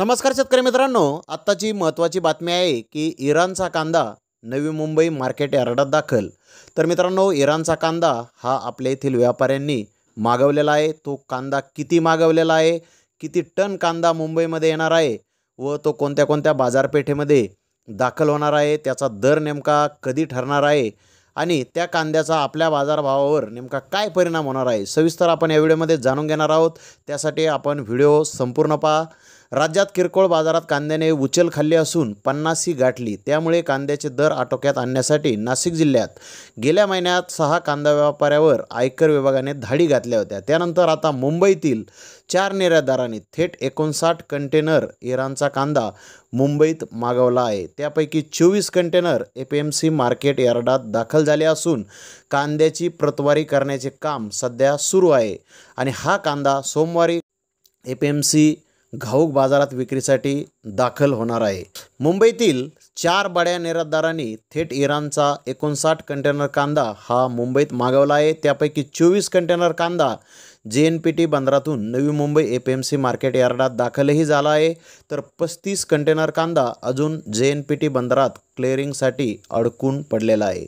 नमस्कार शेतकरी मित्रांनो आत्ताची महत्त्वाची बातमी आहे की इराणचा कांदा नवी मुंबई मार्केट यार्डात दाखल तर मित्रांनो इराणचा कांदा हा आपल्या येथील व्यापाऱ्यांनी मागवलेला आहे तो कांदा किती मागवलेला आहे किती टन कांदा मुंबईमध्ये येणार आहे व तो कोणत्या कोणत्या बाजारपेठेमध्ये दाखल होणार आहे त्याचा दर नेमका कधी ठरणार आहे आणि त्या कांद्याचा आपल्या बाजारभावावर नेमका काय परिणाम होणार आहे सविस्तर आपण या व्हिडिओमध्ये जाणून घेणार आहोत त्यासाठी आपण व्हिडिओ संपूर्ण पहा राज्यात किरकोळ बाजारात कांद्याने उचल खाल्ली असून पन्नासी गाठली त्यामुळे कांद्याचे दर आटोक्यात आणण्यासाठी नाशिक जिल्ह्यात गेल्या महिन्यात सहा कांदा व्यापाऱ्यावर आयकर विभागाने धाडी घातल्या होत्या त्यानंतर आता मुंबईतील चार निर्यातदारांनी थेट एकोणसाठ कंटेनर इराणचा कांदा मुंबईत मागवला आहे त्यापैकी चोवीस container A P M C market यार्डात दाखल झाले असून कांद्याची प्रतवारी करण्याचे काम सध्या सुरू आहे आणि हा कांदा सोमवारी ए पी एम सी घाऊक बाजारात विक्रीसाठी दाखल होणार आहे मुंबईतील चार बड्या निर्यातदारांनी थेट इराणचा एकोणसाठ कंटेनर कांदा हा मुंबईत मागवला आहे त्यापैकी चोवीस कंटेनर कांदा जे एन पी टी बंदरातून Navi Mumbai P M C market यार्डात दाखलही झाला आहे तर पस्तीस कंटेनर कांदा अजून जे एन पी टी बंदरात क्लिअरिंगसाठी अडकून पडलेला आहे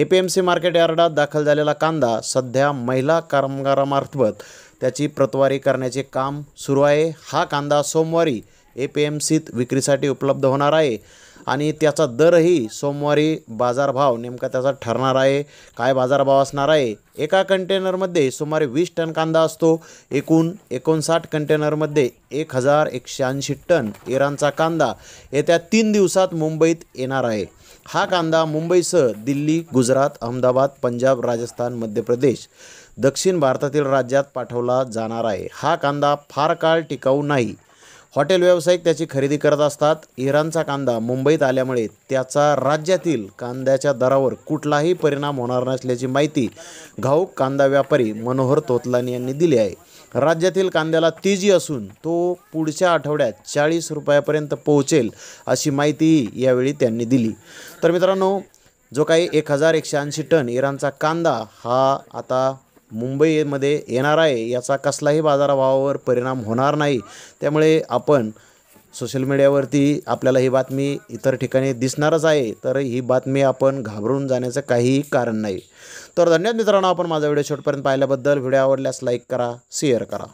A P M C market यार्डात दाखल झालेला कांदा सध्या महिला कामगारामार्फत त्याची प्रतवारी करण्याचे काम सुरू आहे हा कांदा सोमवारी ए पी एम सीत विक्रीसाठी उपलब्ध होणार आहे आणि त्याचा दरही सोमवारी बाजारभाव नेमका त्याचा ठरणार आहे काय बाजारभाव असणार आहे एका कंटेनरमध्ये सुमारे वीस टन कांदा असतो एकूण एकोणसाठ कंटेनरमध्ये एक हजार एकशे ऐंशी टन इराणचा कांदा येत्या तीन दिवसात मुंबईत येणार आहे हा कांदा मुंबईसह दिल्ली गुजरात अहमदाबाद पंजाब राजस्थान मध्य प्रदेश दक्षिण भारतातील राज्यात पाठवला जाणार आहे हा कांदा फार काळ टिकाऊ नाही हॉटेल व्यावसायिक त्याची खरेदी करत असतात इराणचा कांदा मुंबईत आल्यामुळे त्याचा राज्यातील कांद्याच्या दरावर कुठलाही परिणाम होणार नसल्याची माहिती घाऊक कांदा व्यापारी मनोहर तोतलानी यांनी दिली आहे राज्यातील कांद्याला तेजी असून तो पुढच्या आठवड्यात चाळीस रुपयापर्यंत पोहोचेल अशी माहितीही यावेळी त्यांनी दिली तर मित्रांनो जो काही एक हजार एकशे ऐंशी टन इराणचा कांदा हा आता मुंबईमध्ये येणार आहे याचा कसलाही बाजारभावावर परिणाम होणार नाही त्यामुळे आपण सोशल मीडियावरती आपल्याला ही बातमी इतर ठिकाणी दिसणारच आहे तर ही बातमी आपण घाबरून जाण्याचं काहीही कारण नाही तर धन्यवाद मित्रांनो आपण माझा व्हिडिओ शेवटपर्यंत पाहिल्याबद्दल व्हिडिओ आवडल्यास लाईक करा शेअर करा